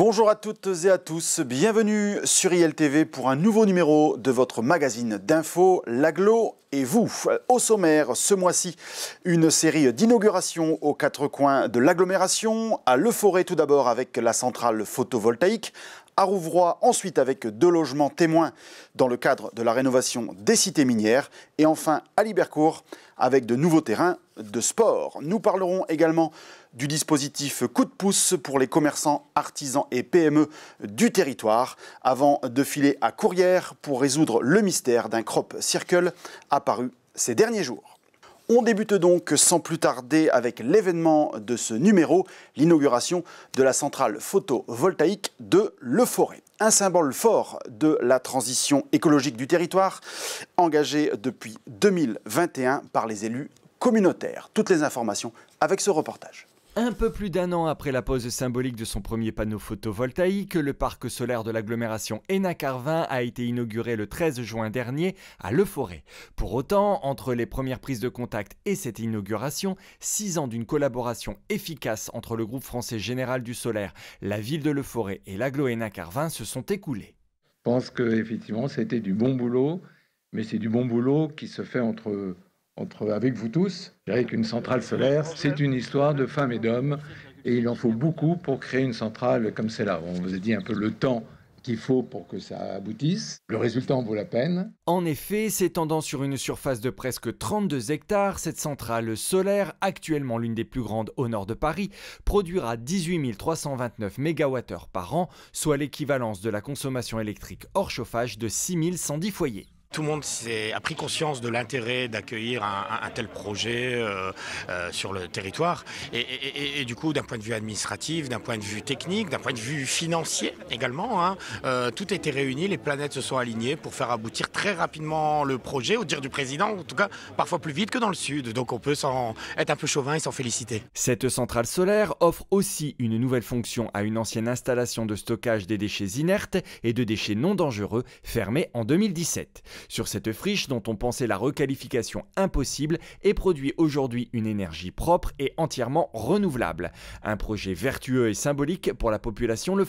Bonjour à toutes et à tous, bienvenue sur ILTV pour un nouveau numéro de votre magazine d'info, l'aglo et vous. Au sommaire, ce mois-ci, une série d'inaugurations aux quatre coins de l'agglomération, à Le Forêt tout d'abord avec la centrale photovoltaïque, à Rouvroy, ensuite avec deux logements témoins dans le cadre de la rénovation des cités minières, et enfin à Libercourt avec de nouveaux terrains de sport. Nous parlerons également du dispositif coup de pouce pour les commerçants, artisans et PME du territoire, avant de filer à Courrières pour résoudre le mystère d'un crop circle apparu ces derniers jours. On débute donc sans plus tarder avec l'événement de ce numéro, l'inauguration de la centrale photovoltaïque de Le Forêt. Un symbole fort de la transition écologique du territoire, engagée depuis 2021 par les élus communautaires. Toutes les informations avec ce reportage. Un peu plus d'un an après la pose symbolique de son premier panneau photovoltaïque, le parc solaire de l'agglomération Enacarvin carvin a été inauguré le 13 juin dernier à Le Forêt. Pour autant, entre les premières prises de contact et cette inauguration, six ans d'une collaboration efficace entre le groupe français Général du Solaire, la ville de Le Forêt et l'aglo Enacarvin carvin se sont écoulés. Je pense que effectivement, c'était du bon boulot, mais c'est du bon boulot qui se fait entre avec vous tous, avec une centrale solaire, c'est une histoire de femmes et d'hommes. Et il en faut beaucoup pour créer une centrale comme celle-là. On vous a dit un peu le temps qu'il faut pour que ça aboutisse. Le résultat en vaut la peine. En effet, s'étendant sur une surface de presque 32 hectares, cette centrale solaire, actuellement l'une des plus grandes au nord de Paris, produira 18 329 MWh par an, soit l'équivalence de la consommation électrique hors chauffage de 6 110 foyers. Tout le monde a pris conscience de l'intérêt d'accueillir un, tel projet euh, euh, sur le territoire. Et, du coup, d'un point de vue administratif, d'un point de vue technique, d'un point de vue financier également, tout hein, euh, a tout était réuni, les planètes se sont alignées pour faire aboutir très rapidement le projet, au dire du président, en tout cas parfois plus vite que dans le sud. Donc on peut s'en être un peu chauvin et s'en féliciter. Cette centrale solaire offre aussi une nouvelle fonction à une ancienne installation de stockage des déchets inertes et de déchets non dangereux fermée en 2017. Sur cette friche dont on pensait la requalification impossible est produit aujourd'hui une énergie propre et entièrement renouvelable. Un projet vertueux et symbolique pour la population le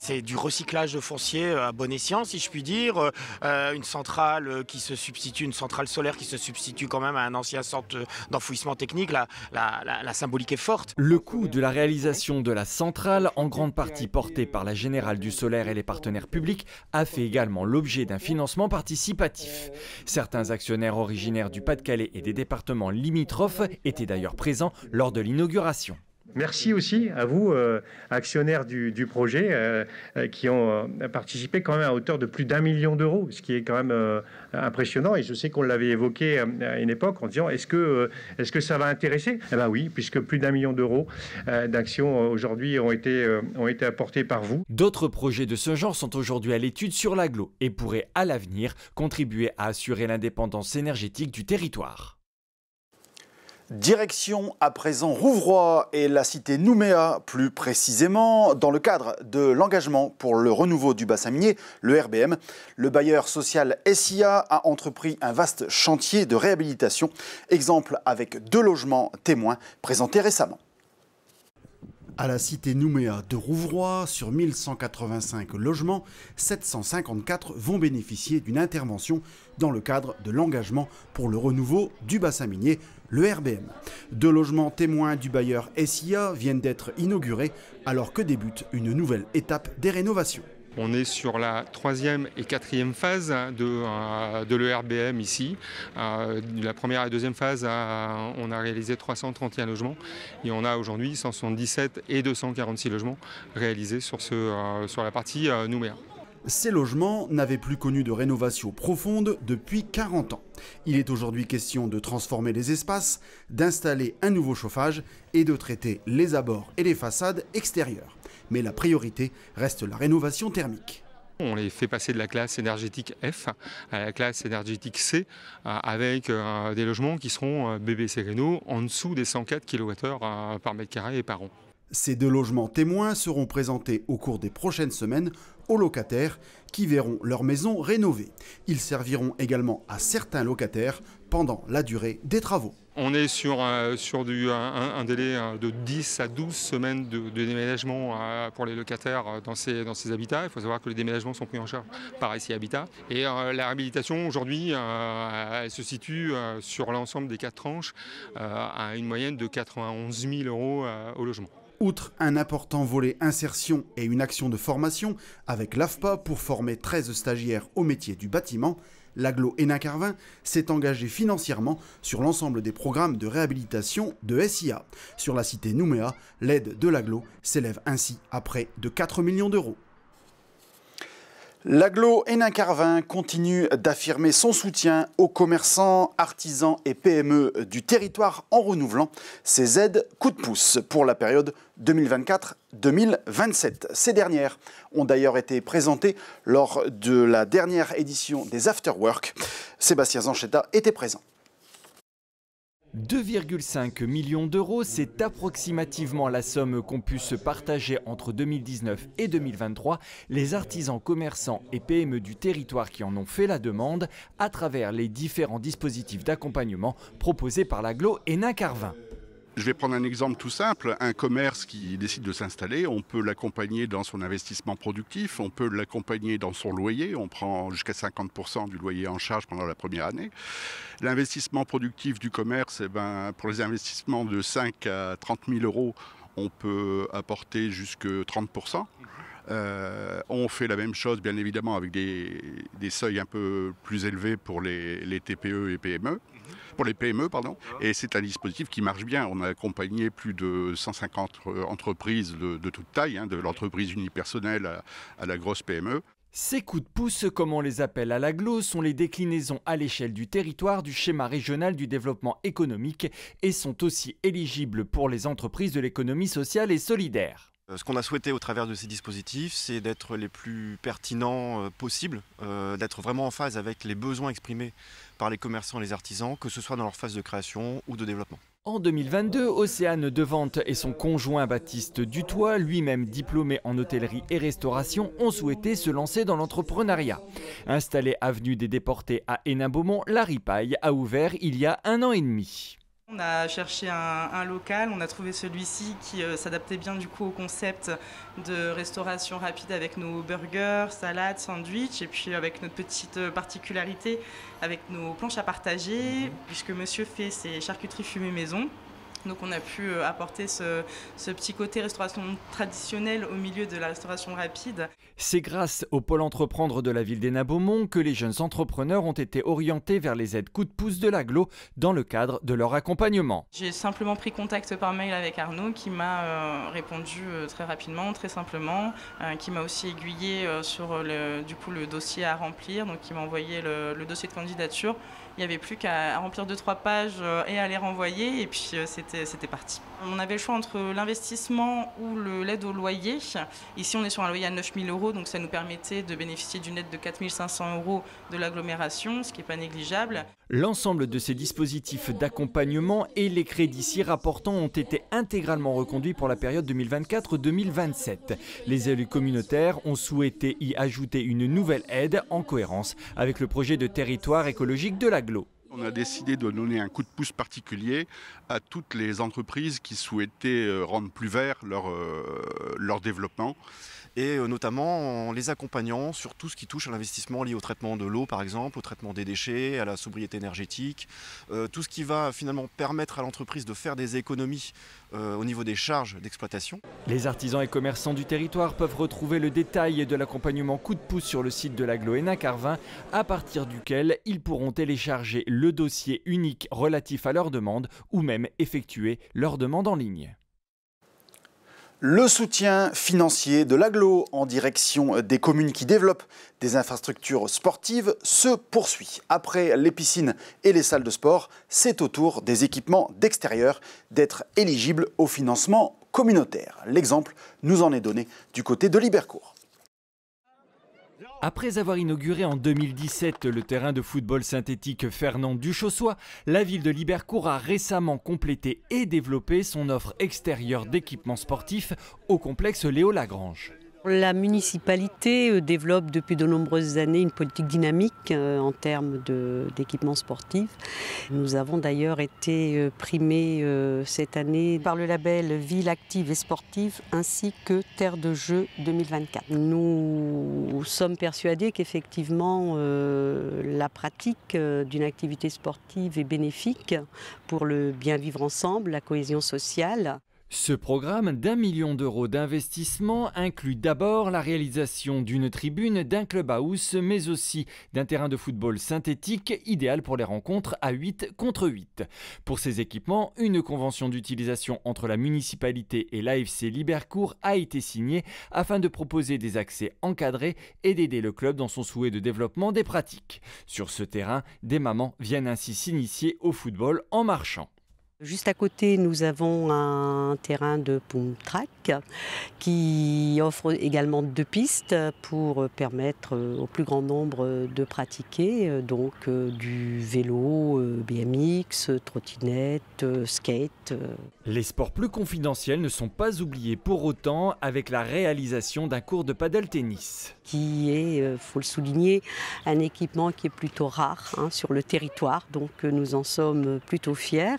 c'est du recyclage foncier euh, à bon escient, si je puis dire. Euh, une centrale euh, qui se substitue, une centrale solaire qui se substitue quand même à un ancien centre d'enfouissement technique. La, la, symbolique est forte. Le coût de la réalisation de la centrale, en grande partie portée par la Générale du Solaire et les partenaires publics, a fait également l'objet d'un financement participatif. Certains actionnaires originaires du Pas-de-Calais et des départements limitrophes étaient d'ailleurs présents lors de l'inauguration. Merci aussi à vous, euh, actionnaires du, projet, euh, euh, qui ont participé quand même à hauteur de plus d'un million d'euros, ce qui est quand même impressionnant. Et je sais qu'on l'avait évoqué à une époque en disant est-ce que, est que ça va intéresser Eh bien oui, puisque plus d'un million d'euros d'actions aujourd'hui ont été, ont été apportés par vous. D'autres projets de ce genre sont aujourd'hui à l'étude sur l'aglo et pourraient à l'avenir contribuer à assurer l'indépendance énergétique du territoire. Direction à présent Rouvroy et la cité Nouméa, plus précisément, dans le cadre de l'engagement pour le renouveau du bassin minier, le RBM. Le bailleur social SIA a entrepris un vaste chantier de réhabilitation, exemple avec deux logements témoins présentés récemment. À la cité Nouméa de Rouvroy, sur 1185 logements, 754 vont bénéficier d'une intervention dans le cadre de l'engagement pour le renouveau du bassin minier, le RBM. Deux logements témoins du bailleur SIA viennent d'être inaugurés alors que débute une nouvelle étape des rénovations. On est sur la troisième et quatrième phase de, euh, l'ERBM ici. Euh, la première et deuxième phase, euh, on a réalisé 331 logements et on a aujourd'hui 177 et 246 logements réalisés sur, sur la partie Nouméa. Ces logements n'avaient plus connu de rénovation profonde depuis 40 ans. Il est aujourd'hui question de transformer les espaces, d'installer un nouveau chauffage et de traiter les abords et les façades extérieures mais la priorité reste la rénovation thermique. On les fait passer de la classe énergétique F à la classe énergétique C euh, avec euh, des logements qui seront euh, BBC Reno en dessous des 104 kWh par mètre carré et par an. Ces deux logements témoins seront présentés au cours des prochaines semaines aux locataires qui verront leur maison rénovée. Ils serviront également à certains locataires pendant la durée des travaux. On est sur, euh, un, délai euh, de 10 à 12 semaines de, déménagement euh, pour les locataires dans ces, habitats. Il faut savoir que les déménagements sont pris en charge par ICI Habitat. Et la réhabilitation, aujourd'hui, elle se situe sur l'ensemble des quatre tranches à une moyenne de 91 000 euros au logement. Outre un important volet insertion et une action de formation avec l'AFPA pour former 13 stagiaires au métier du bâtiment, l'aglo Enacarvin Carvin s'est engagé financièrement sur l'ensemble des programmes de réhabilitation de SIA. Sur la cité Nouméa, l'aide de l'aglo s'élève ainsi à près de 4 millions d'euros. L'aglo Hénin Carvin continue d'affirmer son soutien aux commerçants, artisans et PME du territoire en renouvelant ses aides coup de pouce pour la période 2024-2027. Ces dernières ont d'ailleurs été présentées lors de la dernière édition des Afterwork. Sébastien Zanchetta était présent. 2,5 millions d'euros, c'est approximativement la somme qu'ont pu se partager entre 2019 et 2023 les artisans, commerçants et PME du territoire qui en ont fait la demande à travers les différents dispositifs d'accompagnement proposés par l'aglo et Nacarvin. Je vais prendre un exemple tout simple. Un commerce qui décide de s'installer, on peut l'accompagner dans son investissement productif, on peut l'accompagner dans son loyer, on prend jusqu'à 50% du loyer en charge pendant la première année. L'investissement productif du commerce, eh ben, pour les investissements de 5 à 30 000 euros, on peut apporter jusque 30%. Euh, on fait la même chose, bien évidemment, avec des, seuils un peu plus élevés pour les, TPE et PME mhm. pour les PME, pardon. Et c'est un dispositif qui marche bien. On a accompagné plus de 150 euh, entreprises de, toute taille, hein, de l'entreprise unipersonnelle à, la grosse PME. Ces coups de pouce, comme on les appelle à la sont les déclinaisons à l'échelle du territoire du schéma régional du développement économique et sont aussi éligibles pour les entreprises de l'économie sociale et solidaire. Euh, ce qu'on a souhaité au travers de ces dispositifs, c'est d'être les plus pertinents euh, possibles, euh, d'être vraiment en phase avec les besoins exprimés par les commerçants et les artisans, que ce soit dans leur phase de création ou de développement. En 2022, Océane Devante et son conjoint Baptiste Dutoit, lui-même diplômé en hôtellerie et restauration, ont souhaité se lancer dans l'entrepreneuriat. Installé avenue des Déportés à Hénin-Beaumont, la Ripaille a ouvert il y a un an et demi. On a cherché un, local, on a trouvé celui-ci qui euh, s'adaptait bien du coup au concept de restauration rapide avec nos burgers, salades, sandwichs et puis avec notre petite euh, particularité avec nos planches à partager mhm. puisque monsieur fait ses charcuteries fumées maison. Donc on a pu euh, apporter ce, petit côté restauration traditionnelle au milieu de la restauration rapide. C'est grâce au pôle entreprendre de la ville des beaumont que les jeunes entrepreneurs ont été orientés vers les aides coup de pouce de l'aglo dans le cadre de leur accompagnement. J'ai simplement pris contact par mail avec Arnaud qui m'a euh, répondu euh, très rapidement, très simplement, qui m'a aussi aiguillé sur le, du coup, le dossier à remplir, donc qui m'a envoyé le, dossier de candidature. Il n'y avait plus qu'à remplir deux trois pages et à les renvoyer et puis c'était c'était, parti. On avait le choix entre l'investissement ou l'aide au loyer. Ici, on est sur un loyer à 000 euros, donc ça nous permettait de bénéficier d'une aide de 500 euros de l'agglomération, ce qui n'est pas négligeable. L'ensemble de ces dispositifs d'accompagnement et les crédits s'y rapportant ont été intégralement reconduits pour la période 2024-2027. Les élus communautaires ont souhaité y ajouter une nouvelle aide en cohérence avec le projet de territoire écologique de l'aglo. On a décidé de donner un coup de pouce particulier à toutes les entreprises qui souhaitaient euh, rendre plus vert leur, euh, développement. Et euh, notamment en les accompagnant sur tout ce qui touche à l'investissement lié au traitement de l'eau, par exemple, au traitement des déchets, à la sobriété énergétique, tout ce qui va finalement permettre à l'entreprise de faire des économies euh, au niveau des charges d'exploitation. Les artisans et commerçants du territoire peuvent retrouver le détail de l'accompagnement coup de pouce sur le site de la Carvin, à partir duquel ils pourront télécharger le dossier unique relatif à leur demande ou même effectuer leur demande en ligne. Le soutien financier de l'aglo en direction des communes qui développent des infrastructures sportives se poursuit. Après les piscines et les salles de sport, c'est au tour des équipements d'extérieur d'être éligibles au financement communautaire. L'exemple nous en est donné du côté de Libercourt. Après avoir inauguré en 2017 le terrain de football synthétique Fernand Duchossois, la ville de Libercourt a récemment complété et développé son offre extérieure d'équipements sportifs au complexe Léo Lagrange. La municipalité euh, développe depuis de nombreuses années une politique dynamique euh, en termes d'équipements sportifs. Nous avons d'ailleurs été euh, primés cette année par le label Ville active et sportive ainsi que Terre de jeu 2024. Nous nous sommes persuadés qu'effectivement euh, la pratique euh, d'une activité sportive est bénéfique pour le bien vivre ensemble, la cohésion sociale. Ce programme d'un million d'euros d'investissement inclut d'abord la réalisation d'une tribune, d'un club clubhouse, mais aussi d'un terrain de football synthétique idéal pour les rencontres à 8 contre 8. Pour ces équipements, une convention d'utilisation entre la municipalité et l'AFC Libercourt a été signée afin de proposer des accès encadrés et d'aider le club dans son souhait de développement des pratiques. Sur ce terrain, des mamans viennent ainsi s'initier au football en marchant. Juste à côté, nous avons un terrain de track qui offre également deux pistes pour permettre euh, au plus grand nombre de pratiquer euh, donc euh, du vélo, BMX, trottinette, skate. Les sports plus confidentiels ne sont pas oubliés pour autant avec la réalisation d'un cours de paddle tennis. Qui est, faut le souligner, un équipement qui est plutôt rare hein, sur le territoire, donc nous en sommes plutôt fiers.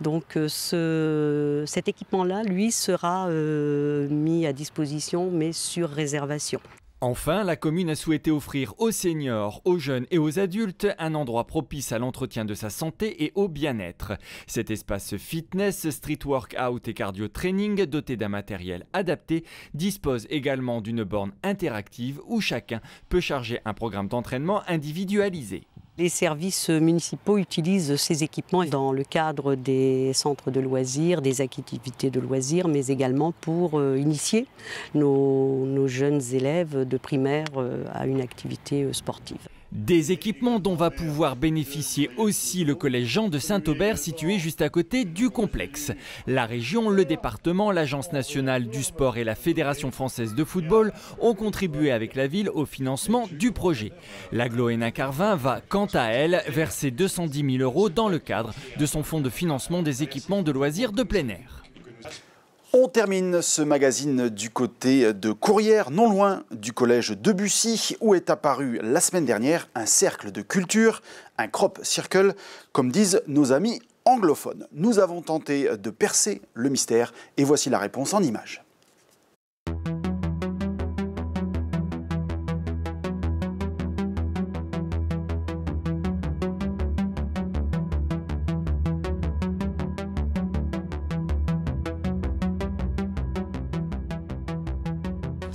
Donc euh, cet équipement-là, lui, sera euh, mis à disposition, mais sur réservation. Enfin, la commune a souhaité offrir aux seniors, aux jeunes et aux adultes un endroit propice à l'entretien de sa santé et au bien-être. Cet espace fitness, street workout et cardio training doté d'un matériel adapté dispose également d'une borne interactive où chacun peut charger un programme d'entraînement individualisé. Les services municipaux utilisent ces équipements dans le cadre des centres de loisirs, des activités de loisirs, mais également pour euh, initier nos, jeunes élèves de primaire euh, à une activité euh, sportive. Des équipements dont va pouvoir bénéficier aussi le collège Jean de Saint-Aubert situé juste à côté du complexe. La région, le département, l'Agence nationale du sport et la Fédération française de football ont contribué avec la ville au financement du projet. La Gloéna Carvin va, quant à elle, verser 210 000 euros dans le cadre de son fonds de financement des équipements de loisirs de plein air. On termine ce magazine du côté de Courrières, non loin du collège de Bussy, où est apparu la semaine dernière un cercle de culture, un crop circle, comme disent nos amis anglophones. Nous avons tenté de percer le mystère et voici la réponse en images.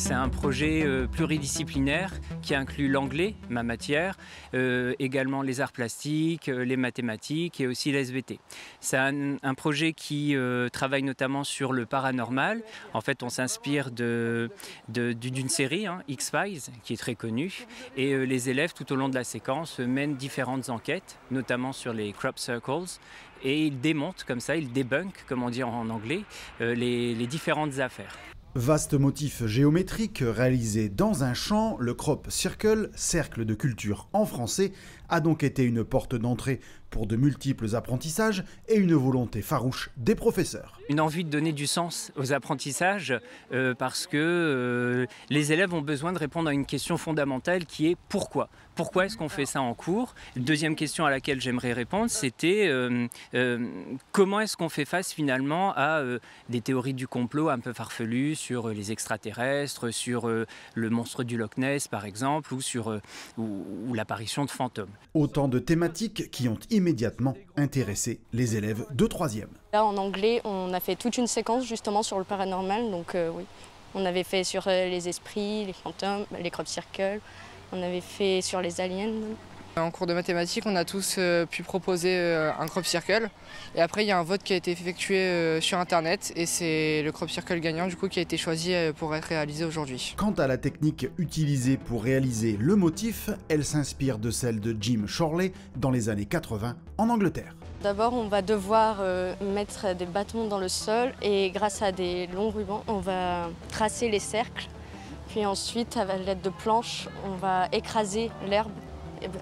c'est un projet euh, pluridisciplinaire qui inclut l'anglais, ma matière, euh, également les arts plastiques, euh, les mathématiques et aussi l'SVT. C'est un, projet qui travaille notamment sur le paranormal. En fait, on s'inspire d'une série, hein, X-Files, qui est très connue. Et les élèves, tout au long de la séquence, mènent différentes enquêtes, notamment sur les crop circles, et ils démontent comme ça, ils débunkent, comme on dit en anglais, les différentes affaires. Vaste motif géométrique réalisé dans un champ, le crop circle, cercle de culture en français, a donc été une porte d'entrée pour de multiples apprentissages et une volonté farouche des professeurs. Une envie de donner du sens aux apprentissages euh, parce que euh, les élèves ont besoin de répondre à une question fondamentale qui est pourquoi Pourquoi est-ce qu'on fait ça en cours Deuxième question à laquelle j'aimerais répondre, c'était euh, comment est-ce qu'on fait face finalement à des théories du complot un peu farfelues sur les extraterrestres, sur le monstre du Loch Ness par exemple, ou sur ou l'apparition de fantômes. Autant de thématiques qui ont immédiatement intéressé les élèves de 3e. Là, en anglais, on a fait toute une séquence justement sur le paranormal. Donc, euh, oui, on avait fait sur euh, les esprits, les fantômes, les crop circles. On avait fait sur les aliens. En cours de mathématiques, on a tous euh, pu proposer euh, un crop circle. Et après, il y a un vote qui a été effectué euh, sur Internet. Et c'est le crop circle gagnant du coup, qui a été choisi pour être réalisé aujourd'hui. Quant à la technique utilisée pour réaliser le motif, elle s'inspire de celle de Jim Shorley dans les années 80 en Angleterre. D'abord, on va devoir mettre des bâtons dans le sol et grâce à des longs rubans, on va tracer les cercles. Puis ensuite, à l'aide de planches, on va écraser l'herbe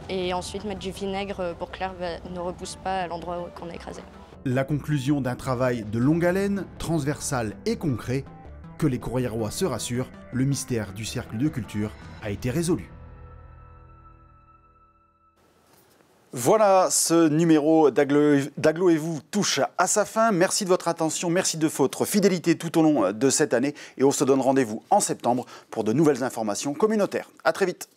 et, ensuite mettre du vinaigre pour que l'herbe ne repousse pas à l'endroit qu'on a écrasé. La conclusion d'un travail de longue haleine, transversal et concret, que les courrierois se rassurent, le mystère du cercle de culture a été résolu. Voilà, ce numéro d'Aglo et vous touche à sa fin. Merci de votre attention, merci de votre fidélité tout au long de cette année et on se donne rendez-vous en septembre pour de nouvelles informations communautaires. A très vite.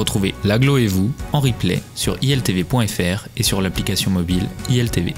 Retrouvez L'Aglo et vous en replay sur iltv.fr et sur l'application mobile ILTV.